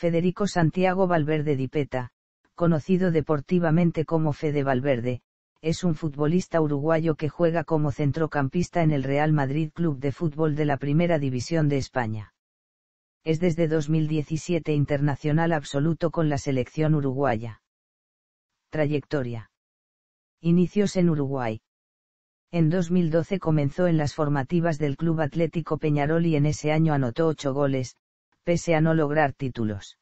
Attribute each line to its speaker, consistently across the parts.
Speaker 1: Federico Santiago Valverde Dipeta, conocido deportivamente como Fede Valverde, es un futbolista uruguayo que juega como centrocampista en el Real Madrid Club de Fútbol de la Primera División de España. Es desde 2017 internacional absoluto con la selección uruguaya. Trayectoria. Inicios en Uruguay. En 2012 comenzó en las formativas del Club Atlético Peñarol y en ese año anotó ocho goles, pese a no lograr títulos.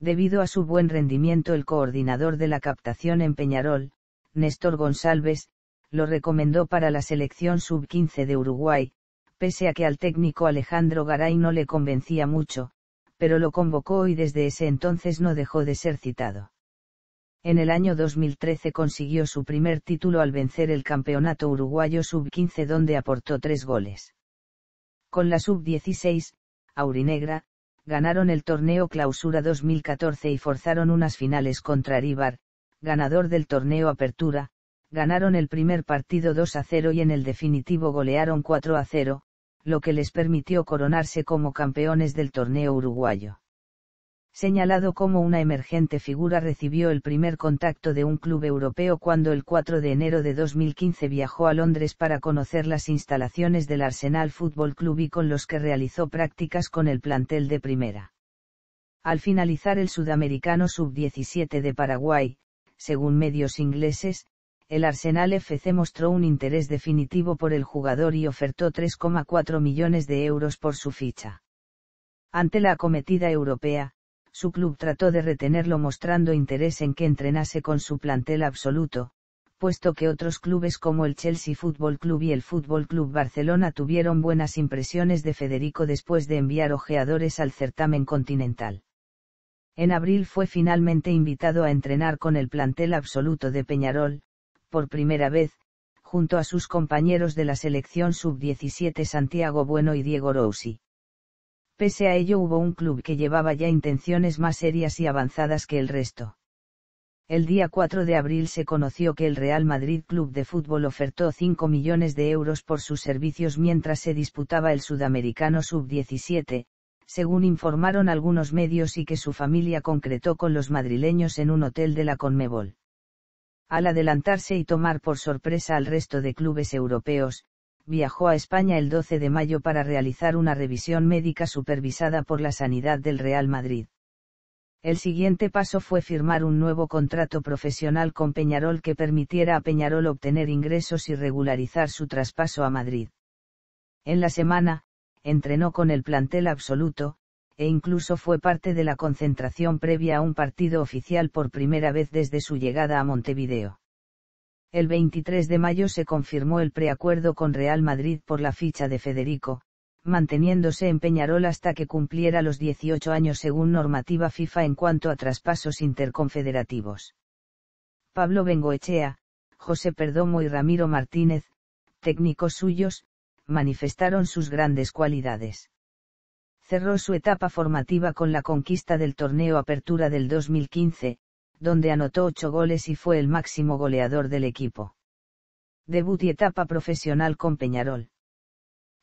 Speaker 1: Debido a su buen rendimiento el coordinador de la captación en Peñarol, Néstor González, lo recomendó para la selección sub-15 de Uruguay, pese a que al técnico Alejandro Garay no le convencía mucho, pero lo convocó y desde ese entonces no dejó de ser citado. En el año 2013 consiguió su primer título al vencer el campeonato uruguayo sub-15 donde aportó tres goles. Con la sub-16, Aurinegra, ganaron el torneo Clausura 2014 y forzaron unas finales contra Aríbar, ganador del torneo Apertura, ganaron el primer partido 2 a 0 y en el definitivo golearon 4 a 0, lo que les permitió coronarse como campeones del torneo uruguayo señalado como una emergente figura, recibió el primer contacto de un club europeo cuando el 4 de enero de 2015 viajó a Londres para conocer las instalaciones del Arsenal Fútbol Club y con los que realizó prácticas con el plantel de primera. Al finalizar el sudamericano sub-17 de Paraguay, según medios ingleses, el Arsenal FC mostró un interés definitivo por el jugador y ofertó 3,4 millones de euros por su ficha. Ante la acometida europea, su club trató de retenerlo mostrando interés en que entrenase con su plantel absoluto, puesto que otros clubes como el Chelsea Fútbol Club y el Fútbol Club Barcelona tuvieron buenas impresiones de Federico después de enviar ojeadores al certamen continental. En abril fue finalmente invitado a entrenar con el plantel absoluto de Peñarol, por primera vez, junto a sus compañeros de la selección sub-17 Santiago Bueno y Diego Rossi. Pese a ello hubo un club que llevaba ya intenciones más serias y avanzadas que el resto. El día 4 de abril se conoció que el Real Madrid Club de Fútbol ofertó 5 millones de euros por sus servicios mientras se disputaba el Sudamericano Sub-17, según informaron algunos medios y que su familia concretó con los madrileños en un hotel de la Conmebol. Al adelantarse y tomar por sorpresa al resto de clubes europeos, viajó a España el 12 de mayo para realizar una revisión médica supervisada por la Sanidad del Real Madrid. El siguiente paso fue firmar un nuevo contrato profesional con Peñarol que permitiera a Peñarol obtener ingresos y regularizar su traspaso a Madrid. En la semana, entrenó con el plantel absoluto, e incluso fue parte de la concentración previa a un partido oficial por primera vez desde su llegada a Montevideo. El 23 de mayo se confirmó el preacuerdo con Real Madrid por la ficha de Federico, manteniéndose en Peñarol hasta que cumpliera los 18 años según normativa FIFA en cuanto a traspasos interconfederativos. Pablo Bengoechea, José Perdomo y Ramiro Martínez, técnicos suyos, manifestaron sus grandes cualidades. Cerró su etapa formativa con la conquista del torneo Apertura del 2015, donde anotó ocho goles y fue el máximo goleador del equipo. Debut y etapa profesional con Peñarol.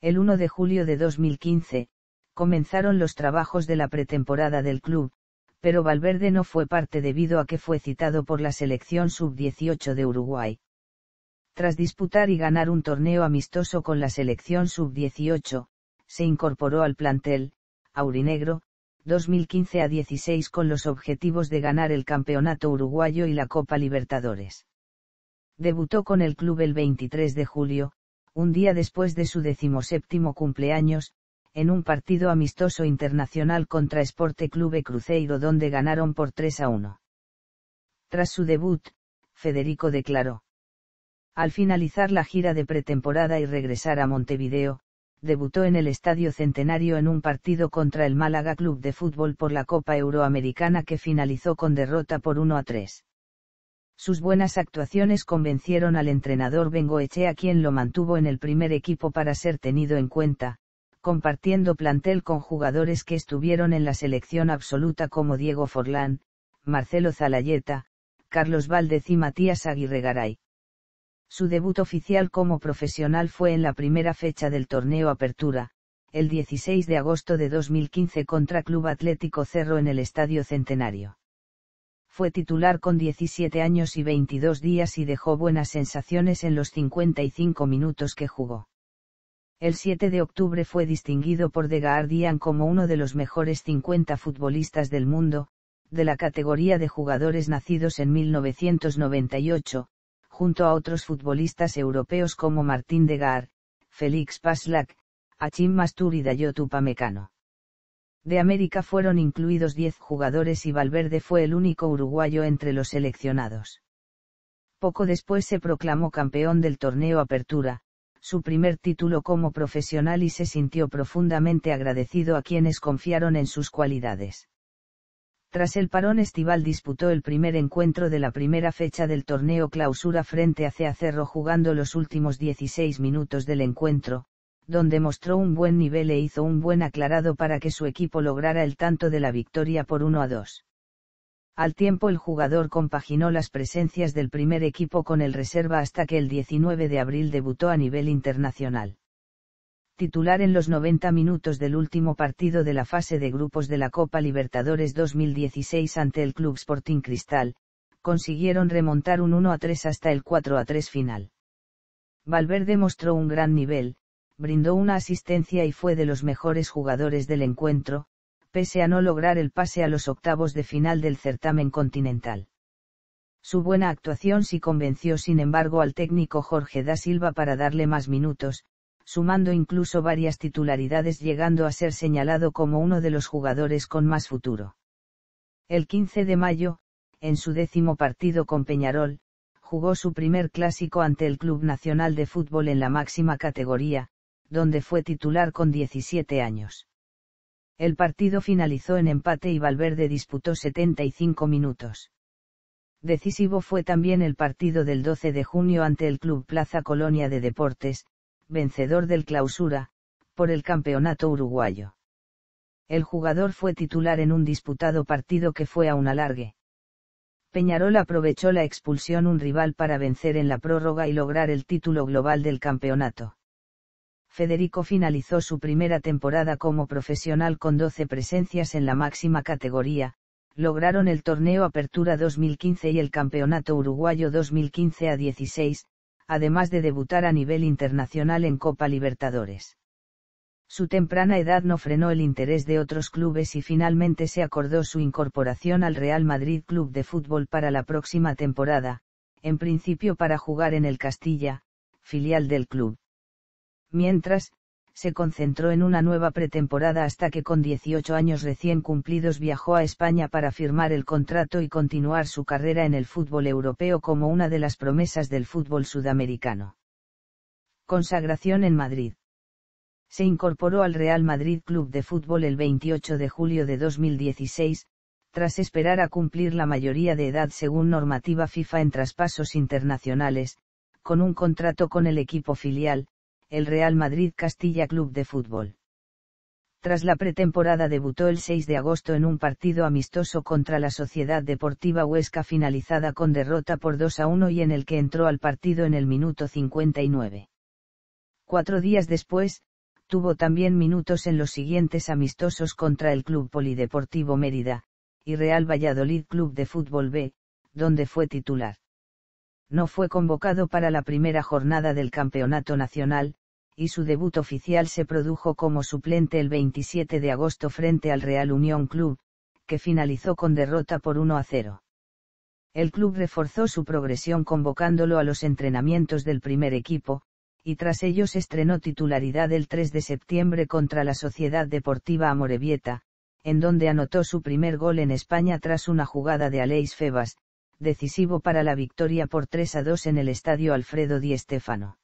Speaker 1: El 1 de julio de 2015, comenzaron los trabajos de la pretemporada del club, pero Valverde no fue parte debido a que fue citado por la selección sub-18 de Uruguay. Tras disputar y ganar un torneo amistoso con la selección sub-18, se incorporó al plantel, aurinegro, 2015 a 16 con los objetivos de ganar el Campeonato Uruguayo y la Copa Libertadores. Debutó con el club el 23 de julio, un día después de su decimoséptimo cumpleaños, en un partido amistoso internacional contra Esporte Clube Cruzeiro donde ganaron por 3 a 1. Tras su debut, Federico declaró. Al finalizar la gira de pretemporada y regresar a Montevideo, debutó en el Estadio Centenario en un partido contra el Málaga Club de Fútbol por la Copa Euroamericana que finalizó con derrota por 1 a 3. Sus buenas actuaciones convencieron al entrenador Bengoechea quien lo mantuvo en el primer equipo para ser tenido en cuenta, compartiendo plantel con jugadores que estuvieron en la selección absoluta como Diego Forlán, Marcelo Zalayeta, Carlos Valdez y Matías Aguirre Garay. Su debut oficial como profesional fue en la primera fecha del torneo Apertura, el 16 de agosto de 2015 contra Club Atlético Cerro en el Estadio Centenario. Fue titular con 17 años y 22 días y dejó buenas sensaciones en los 55 minutos que jugó. El 7 de octubre fue distinguido por The Guardian como uno de los mejores 50 futbolistas del mundo, de la categoría de jugadores nacidos en 1998, junto a otros futbolistas europeos como Martín Degar, Félix Paslak, Achim Mastur y Dayot Upamecano. De América fueron incluidos 10 jugadores y Valverde fue el único uruguayo entre los seleccionados. Poco después se proclamó campeón del torneo Apertura, su primer título como profesional y se sintió profundamente agradecido a quienes confiaron en sus cualidades. Tras el parón estival disputó el primer encuentro de la primera fecha del torneo clausura frente a Ceacerro jugando los últimos 16 minutos del encuentro, donde mostró un buen nivel e hizo un buen aclarado para que su equipo lograra el tanto de la victoria por 1 a 2. Al tiempo el jugador compaginó las presencias del primer equipo con el reserva hasta que el 19 de abril debutó a nivel internacional titular en los 90 minutos del último partido de la fase de grupos de la Copa Libertadores 2016 ante el Club Sporting Cristal, consiguieron remontar un 1 a 3 hasta el 4 a 3 final. Valverde mostró un gran nivel, brindó una asistencia y fue de los mejores jugadores del encuentro, pese a no lograr el pase a los octavos de final del certamen continental. Su buena actuación sí convenció sin embargo al técnico Jorge da Silva para darle más minutos, sumando incluso varias titularidades llegando a ser señalado como uno de los jugadores con más futuro. El 15 de mayo, en su décimo partido con Peñarol, jugó su primer clásico ante el Club Nacional de Fútbol en la máxima categoría, donde fue titular con 17 años. El partido finalizó en empate y Valverde disputó 75 minutos. Decisivo fue también el partido del 12 de junio ante el Club Plaza Colonia de Deportes, vencedor del clausura, por el campeonato uruguayo. El jugador fue titular en un disputado partido que fue a un alargue. Peñarol aprovechó la expulsión un rival para vencer en la prórroga y lograr el título global del campeonato. Federico finalizó su primera temporada como profesional con 12 presencias en la máxima categoría, lograron el torneo Apertura 2015 y el Campeonato Uruguayo 2015 a 16, además de debutar a nivel internacional en Copa Libertadores. Su temprana edad no frenó el interés de otros clubes y finalmente se acordó su incorporación al Real Madrid Club de Fútbol para la próxima temporada, en principio para jugar en el Castilla, filial del club. Mientras, se concentró en una nueva pretemporada hasta que con 18 años recién cumplidos viajó a España para firmar el contrato y continuar su carrera en el fútbol europeo como una de las promesas del fútbol sudamericano. Consagración en Madrid. Se incorporó al Real Madrid Club de Fútbol el 28 de julio de 2016, tras esperar a cumplir la mayoría de edad según normativa FIFA en traspasos internacionales, con un contrato con el equipo filial, el Real Madrid Castilla Club de Fútbol. Tras la pretemporada debutó el 6 de agosto en un partido amistoso contra la Sociedad Deportiva Huesca finalizada con derrota por 2 a 1 y en el que entró al partido en el minuto 59. Cuatro días después, tuvo también minutos en los siguientes amistosos contra el Club Polideportivo Mérida, y Real Valladolid Club de Fútbol B, donde fue titular no fue convocado para la primera jornada del Campeonato Nacional, y su debut oficial se produjo como suplente el 27 de agosto frente al Real Unión Club, que finalizó con derrota por 1 a 0. El club reforzó su progresión convocándolo a los entrenamientos del primer equipo, y tras ellos estrenó titularidad el 3 de septiembre contra la Sociedad Deportiva Amorebieta, en donde anotó su primer gol en España tras una jugada de Aleix Febas, decisivo para la victoria por 3 a 2 en el estadio Alfredo Di Estefano.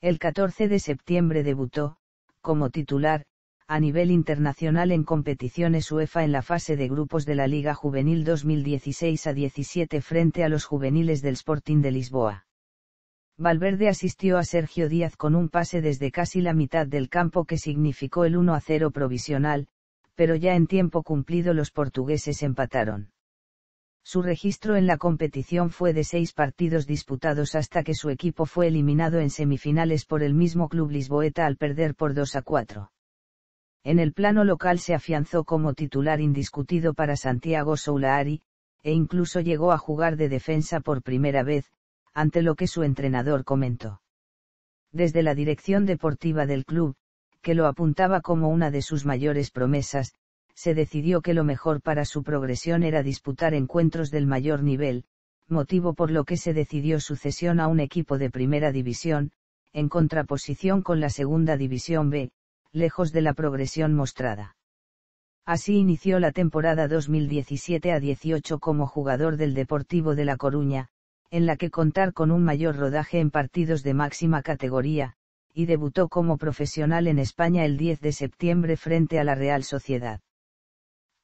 Speaker 1: El 14 de septiembre debutó, como titular, a nivel internacional en competiciones UEFA en la fase de grupos de la Liga Juvenil 2016 a 17 frente a los juveniles del Sporting de Lisboa. Valverde asistió a Sergio Díaz con un pase desde casi la mitad del campo que significó el 1 a 0 provisional, pero ya en tiempo cumplido los portugueses empataron. Su registro en la competición fue de seis partidos disputados hasta que su equipo fue eliminado en semifinales por el mismo club lisboeta al perder por 2 a 4. En el plano local se afianzó como titular indiscutido para Santiago Soulaari, e incluso llegó a jugar de defensa por primera vez, ante lo que su entrenador comentó. Desde la dirección deportiva del club, que lo apuntaba como una de sus mayores promesas, se decidió que lo mejor para su progresión era disputar encuentros del mayor nivel, motivo por lo que se decidió su cesión a un equipo de primera división, en contraposición con la segunda división B, lejos de la progresión mostrada. Así inició la temporada 2017 a 18 como jugador del Deportivo de La Coruña, en la que contar con un mayor rodaje en partidos de máxima categoría, y debutó como profesional en España el 10 de septiembre frente a la Real Sociedad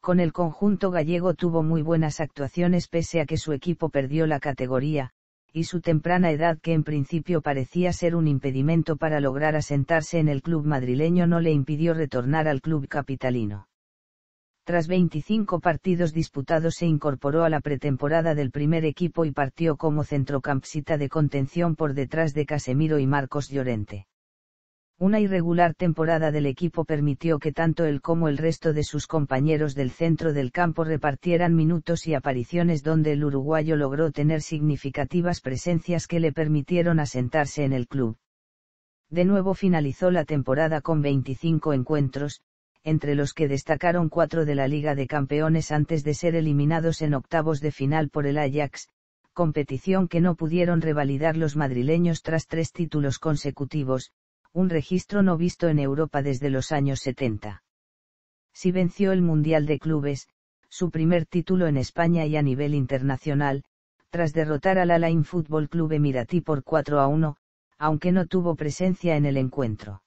Speaker 1: con el conjunto gallego tuvo muy buenas actuaciones pese a que su equipo perdió la categoría, y su temprana edad que en principio parecía ser un impedimento para lograr asentarse en el club madrileño no le impidió retornar al club capitalino. Tras 25 partidos disputados se incorporó a la pretemporada del primer equipo y partió como centrocampista de contención por detrás de Casemiro y Marcos Llorente. Una irregular temporada del equipo permitió que tanto él como el resto de sus compañeros del centro del campo repartieran minutos y apariciones donde el uruguayo logró tener significativas presencias que le permitieron asentarse en el club. De nuevo finalizó la temporada con 25 encuentros, entre los que destacaron cuatro de la Liga de Campeones antes de ser eliminados en octavos de final por el Ajax, competición que no pudieron revalidar los madrileños tras tres títulos consecutivos, un registro no visto en Europa desde los años 70. Si venció el Mundial de Clubes, su primer título en España y a nivel internacional, tras derrotar al Alain Fútbol Club Emiratí por 4 a 1, aunque no tuvo presencia en el encuentro.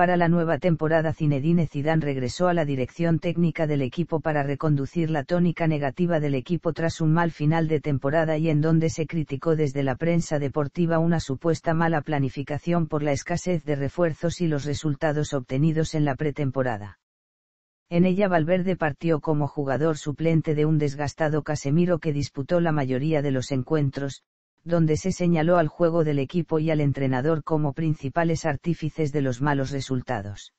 Speaker 1: Para la nueva temporada Cinedine Zidane regresó a la dirección técnica del equipo para reconducir la tónica negativa del equipo tras un mal final de temporada y en donde se criticó desde la prensa deportiva una supuesta mala planificación por la escasez de refuerzos y los resultados obtenidos en la pretemporada. En ella Valverde partió como jugador suplente de un desgastado Casemiro que disputó la mayoría de los encuentros, donde se señaló al juego del equipo y al entrenador como principales artífices de los malos resultados.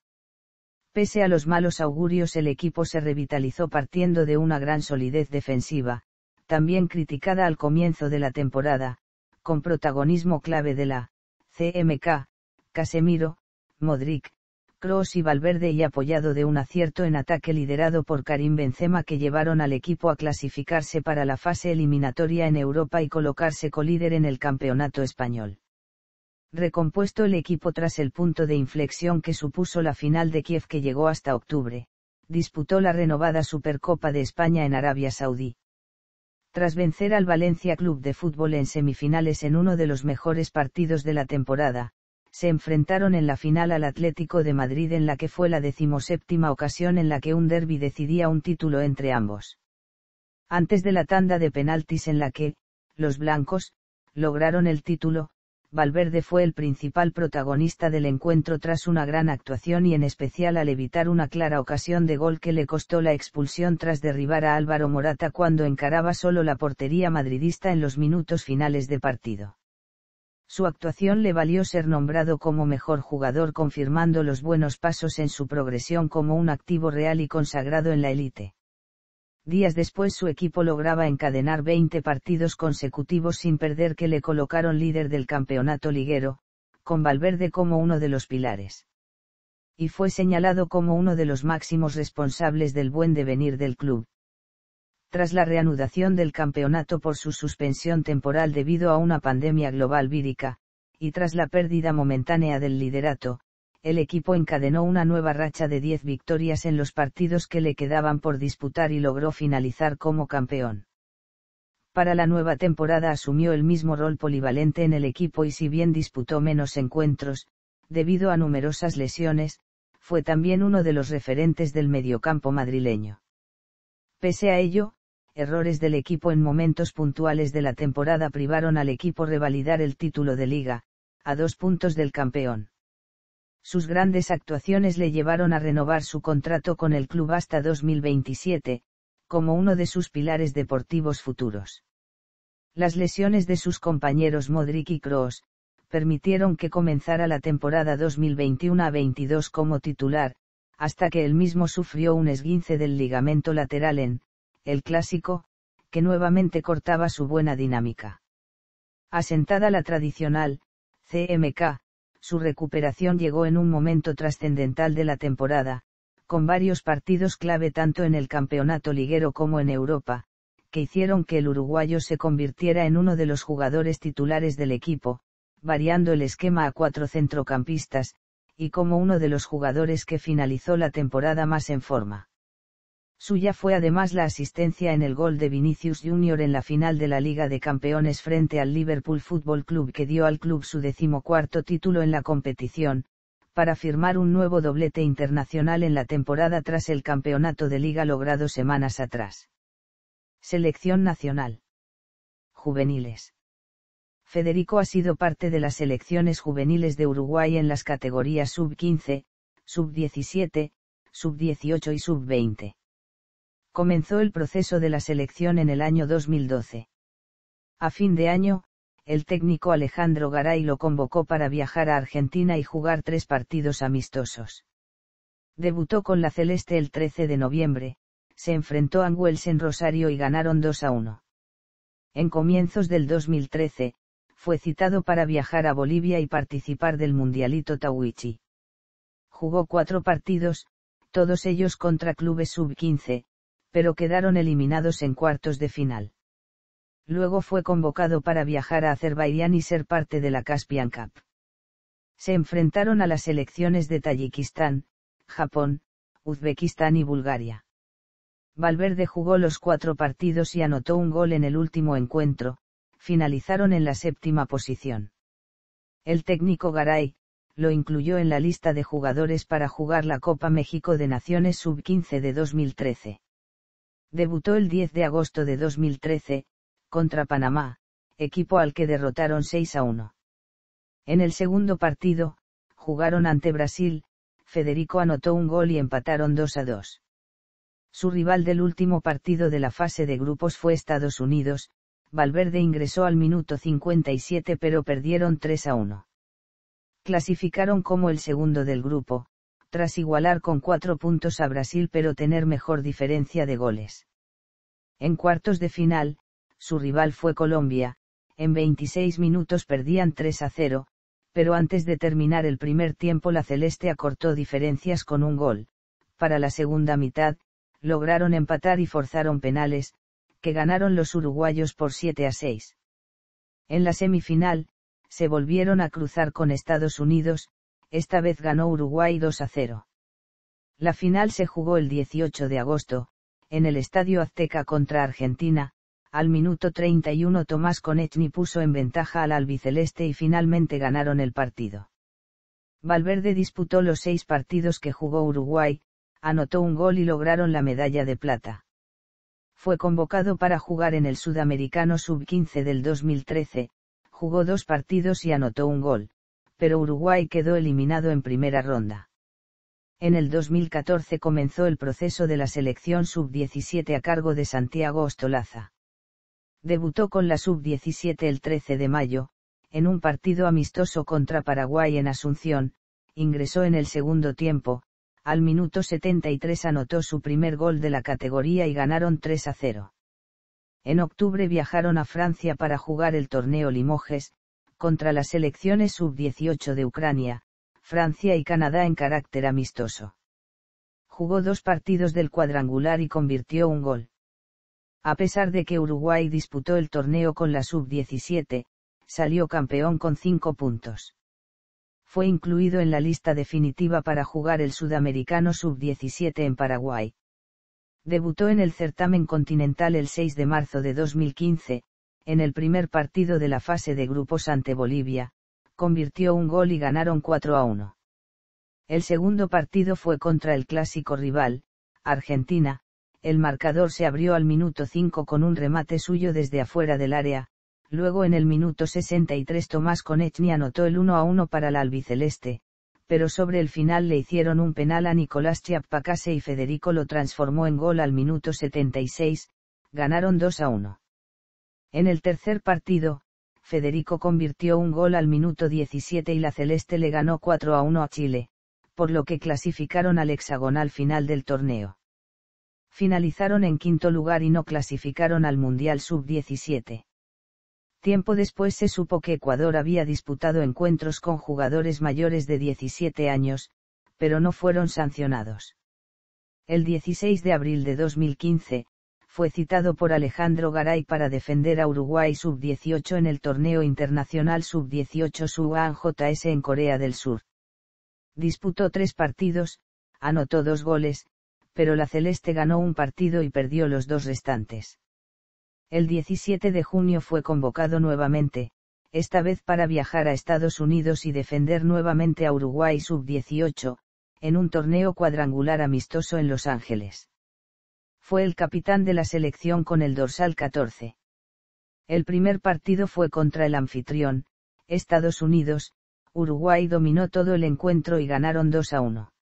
Speaker 1: Pese a los malos augurios el equipo se revitalizó partiendo de una gran solidez defensiva, también criticada al comienzo de la temporada, con protagonismo clave de la CMK, Casemiro, Modric, Cross y Valverde y apoyado de un acierto en ataque liderado por Karim Benzema que llevaron al equipo a clasificarse para la fase eliminatoria en Europa y colocarse colíder en el campeonato español. Recompuesto el equipo tras el punto de inflexión que supuso la final de Kiev que llegó hasta octubre, disputó la renovada Supercopa de España en Arabia Saudí. Tras vencer al Valencia Club de Fútbol en semifinales en uno de los mejores partidos de la temporada, se enfrentaron en la final al Atlético de Madrid en la que fue la decimoséptima ocasión en la que un derby decidía un título entre ambos. Antes de la tanda de penaltis en la que, los blancos, lograron el título, Valverde fue el principal protagonista del encuentro tras una gran actuación y en especial al evitar una clara ocasión de gol que le costó la expulsión tras derribar a Álvaro Morata cuando encaraba solo la portería madridista en los minutos finales de partido. Su actuación le valió ser nombrado como mejor jugador confirmando los buenos pasos en su progresión como un activo real y consagrado en la élite. Días después su equipo lograba encadenar 20 partidos consecutivos sin perder que le colocaron líder del campeonato liguero, con Valverde como uno de los pilares. Y fue señalado como uno de los máximos responsables del buen devenir del club tras la reanudación del campeonato por su suspensión temporal debido a una pandemia global vírica, y tras la pérdida momentánea del liderato, el equipo encadenó una nueva racha de 10 victorias en los partidos que le quedaban por disputar y logró finalizar como campeón. Para la nueva temporada asumió el mismo rol polivalente en el equipo y si bien disputó menos encuentros, debido a numerosas lesiones, fue también uno de los referentes del mediocampo madrileño. Pese a ello, errores del equipo en momentos puntuales de la temporada privaron al equipo revalidar el título de liga, a dos puntos del campeón. Sus grandes actuaciones le llevaron a renovar su contrato con el club hasta 2027, como uno de sus pilares deportivos futuros. Las lesiones de sus compañeros Modric y Kroos, permitieron que comenzara la temporada 2021 22 como titular, hasta que él mismo sufrió un esguince del ligamento lateral en el clásico, que nuevamente cortaba su buena dinámica. Asentada la tradicional, CMK, su recuperación llegó en un momento trascendental de la temporada, con varios partidos clave tanto en el campeonato liguero como en Europa, que hicieron que el uruguayo se convirtiera en uno de los jugadores titulares del equipo, variando el esquema a cuatro centrocampistas, y como uno de los jugadores que finalizó la temporada más en forma. Suya fue además la asistencia en el gol de Vinicius Jr. en la final de la Liga de Campeones frente al Liverpool Football Club que dio al club su decimocuarto título en la competición, para firmar un nuevo doblete internacional en la temporada tras el campeonato de liga logrado semanas atrás. Selección Nacional. Juveniles. Federico ha sido parte de las selecciones juveniles de Uruguay en las categorías sub-15, sub-17, sub-18 y sub-20 comenzó el proceso de la selección en el año 2012. A fin de año, el técnico Alejandro Garay lo convocó para viajar a Argentina y jugar tres partidos amistosos. Debutó con la Celeste el 13 de noviembre, se enfrentó a Anguels en Rosario y ganaron 2 a 1. En comienzos del 2013, fue citado para viajar a Bolivia y participar del Mundialito Tawichi. Jugó cuatro partidos, todos ellos contra clubes sub-15, pero quedaron eliminados en cuartos de final. Luego fue convocado para viajar a Azerbaiyán y ser parte de la Caspian Cup. Se enfrentaron a las selecciones de Tayikistán, Japón, Uzbekistán y Bulgaria. Valverde jugó los cuatro partidos y anotó un gol en el último encuentro, finalizaron en la séptima posición. El técnico Garay, lo incluyó en la lista de jugadores para jugar la Copa México de Naciones Sub-15 de 2013. Debutó el 10 de agosto de 2013, contra Panamá, equipo al que derrotaron 6 a 1. En el segundo partido, jugaron ante Brasil, Federico anotó un gol y empataron 2 a 2. Su rival del último partido de la fase de grupos fue Estados Unidos, Valverde ingresó al minuto 57 pero perdieron 3 a 1. Clasificaron como el segundo del grupo, tras igualar con cuatro puntos a Brasil pero tener mejor diferencia de goles. En cuartos de final, su rival fue Colombia, en 26 minutos perdían 3 a 0, pero antes de terminar el primer tiempo la Celeste acortó diferencias con un gol. Para la segunda mitad, lograron empatar y forzaron penales, que ganaron los uruguayos por 7 a 6. En la semifinal, se volvieron a cruzar con Estados Unidos, esta vez ganó Uruguay 2 a 0. La final se jugó el 18 de agosto, en el Estadio Azteca contra Argentina, al minuto 31 Tomás Conetni puso en ventaja al albiceleste y finalmente ganaron el partido. Valverde disputó los seis partidos que jugó Uruguay, anotó un gol y lograron la medalla de plata. Fue convocado para jugar en el Sudamericano Sub-15 del 2013, jugó dos partidos y anotó un gol, pero Uruguay quedó eliminado en primera ronda en el 2014 comenzó el proceso de la selección sub-17 a cargo de Santiago Ostolaza. Debutó con la sub-17 el 13 de mayo, en un partido amistoso contra Paraguay en Asunción, ingresó en el segundo tiempo, al minuto 73 anotó su primer gol de la categoría y ganaron 3 a 0. En octubre viajaron a Francia para jugar el torneo Limoges, contra las selecciones sub-18 de Ucrania, Francia y Canadá en carácter amistoso. Jugó dos partidos del cuadrangular y convirtió un gol. A pesar de que Uruguay disputó el torneo con la sub-17, salió campeón con cinco puntos. Fue incluido en la lista definitiva para jugar el sudamericano sub-17 en Paraguay. Debutó en el certamen continental el 6 de marzo de 2015, en el primer partido de la fase de grupos ante Bolivia, convirtió un gol y ganaron 4 a 1. El segundo partido fue contra el clásico rival, Argentina, el marcador se abrió al minuto 5 con un remate suyo desde afuera del área, luego en el minuto 63 Tomás Konechny anotó el 1 a 1 para la albiceleste, pero sobre el final le hicieron un penal a Nicolás Chiapacase y Federico lo transformó en gol al minuto 76, ganaron 2 a 1. En el tercer partido, Federico convirtió un gol al minuto 17 y la Celeste le ganó 4 a 1 a Chile, por lo que clasificaron al hexagonal final del torneo. Finalizaron en quinto lugar y no clasificaron al Mundial Sub-17. Tiempo después se supo que Ecuador había disputado encuentros con jugadores mayores de 17 años, pero no fueron sancionados. El 16 de abril de 2015, fue citado por Alejandro Garay para defender a Uruguay sub-18 en el torneo internacional sub-18 Suwa-JS en Corea del Sur. Disputó tres partidos, anotó dos goles, pero la Celeste ganó un partido y perdió los dos restantes. El 17 de junio fue convocado nuevamente, esta vez para viajar a Estados Unidos y defender nuevamente a Uruguay sub-18, en un torneo cuadrangular amistoso en Los Ángeles fue el capitán de la selección con el dorsal 14. El primer partido fue contra el anfitrión, Estados Unidos, Uruguay dominó todo el encuentro y ganaron 2 a 1.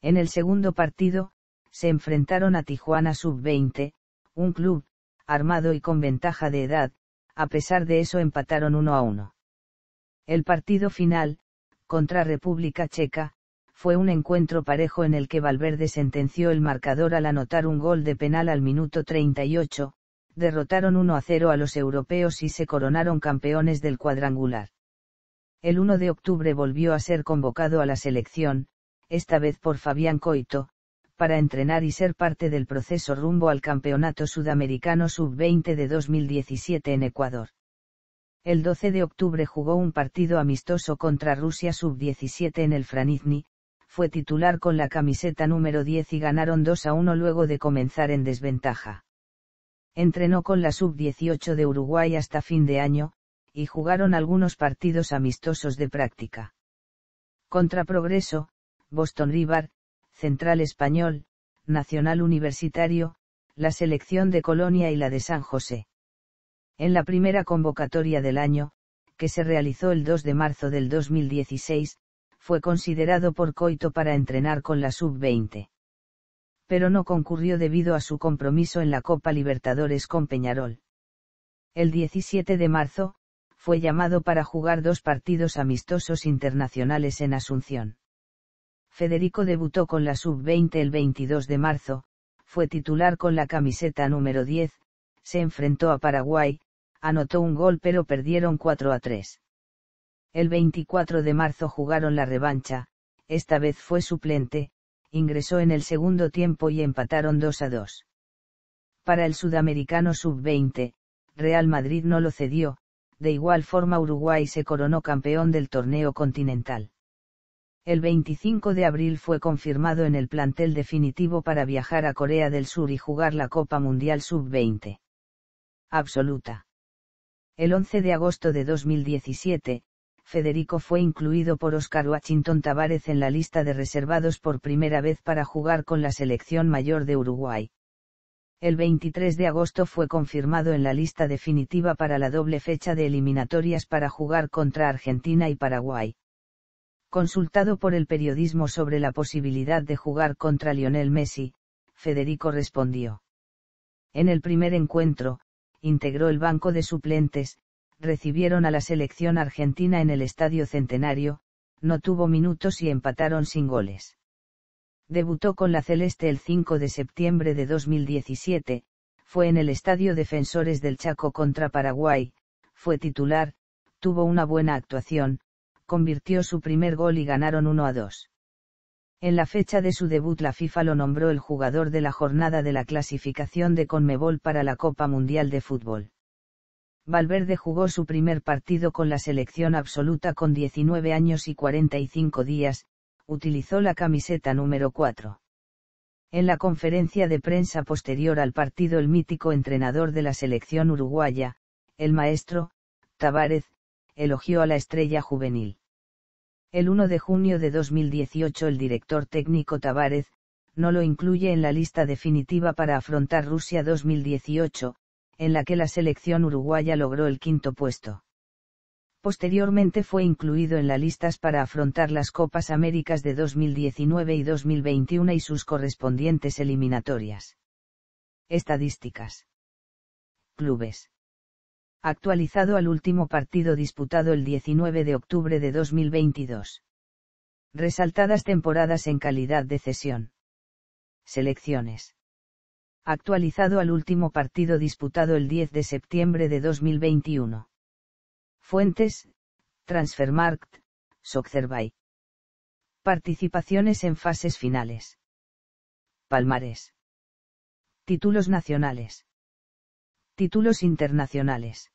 Speaker 1: En el segundo partido, se enfrentaron a Tijuana Sub-20, un club, armado y con ventaja de edad, a pesar de eso empataron 1 a 1. El partido final, contra República Checa, fue un encuentro parejo en el que Valverde sentenció el marcador al anotar un gol de penal al minuto 38, derrotaron 1 a 0 a los europeos y se coronaron campeones del cuadrangular. El 1 de octubre volvió a ser convocado a la selección, esta vez por Fabián Coito, para entrenar y ser parte del proceso rumbo al Campeonato Sudamericano Sub-20 de 2017 en Ecuador. El 12 de octubre jugó un partido amistoso contra Rusia Sub-17 en el Franizni, fue titular con la camiseta número 10 y ganaron 2 a 1 luego de comenzar en desventaja. Entrenó con la sub-18 de Uruguay hasta fin de año, y jugaron algunos partidos amistosos de práctica. Contra Progreso, Boston River, Central Español, Nacional Universitario, la selección de Colonia y la de San José. En la primera convocatoria del año, que se realizó el 2 de marzo del 2016, fue considerado por Coito para entrenar con la sub-20. Pero no concurrió debido a su compromiso en la Copa Libertadores con Peñarol. El 17 de marzo, fue llamado para jugar dos partidos amistosos internacionales en Asunción. Federico debutó con la sub-20 el 22 de marzo, fue titular con la camiseta número 10, se enfrentó a Paraguay, anotó un gol pero perdieron 4 a 3. El 24 de marzo jugaron la revancha, esta vez fue suplente, ingresó en el segundo tiempo y empataron 2 a 2. Para el sudamericano sub-20, Real Madrid no lo cedió, de igual forma Uruguay se coronó campeón del torneo continental. El 25 de abril fue confirmado en el plantel definitivo para viajar a Corea del Sur y jugar la Copa Mundial Sub-20. Absoluta. El 11 de agosto de 2017, Federico fue incluido por Oscar Washington Tavares en la lista de reservados por primera vez para jugar con la selección mayor de Uruguay. El 23 de agosto fue confirmado en la lista definitiva para la doble fecha de eliminatorias para jugar contra Argentina y Paraguay. Consultado por el periodismo sobre la posibilidad de jugar contra Lionel Messi, Federico respondió. En el primer encuentro, integró el banco de suplentes, recibieron a la selección argentina en el Estadio Centenario, no tuvo minutos y empataron sin goles. Debutó con la Celeste el 5 de septiembre de 2017, fue en el Estadio Defensores del Chaco contra Paraguay, fue titular, tuvo una buena actuación, convirtió su primer gol y ganaron 1 a 2. En la fecha de su debut la FIFA lo nombró el jugador de la jornada de la clasificación de Conmebol para la Copa Mundial de Fútbol. Valverde jugó su primer partido con la selección absoluta con 19 años y 45 días, utilizó la camiseta número 4. En la conferencia de prensa posterior al partido el mítico entrenador de la selección uruguaya, el maestro, Tavares, elogió a la estrella juvenil. El 1 de junio de 2018 el director técnico Tavares, no lo incluye en la lista definitiva para afrontar Rusia 2018, en la que la selección uruguaya logró el quinto puesto. Posteriormente fue incluido en las listas para afrontar las Copas Américas de 2019 y 2021 y sus correspondientes eliminatorias. Estadísticas. Clubes. Actualizado al último partido disputado el 19 de octubre de 2022. Resaltadas temporadas en calidad de cesión. Selecciones actualizado al último partido disputado el 10 de septiembre de 2021. Fuentes, Transfermarkt, Soccerbay. Participaciones en fases finales. Palmares. Títulos nacionales. Títulos internacionales.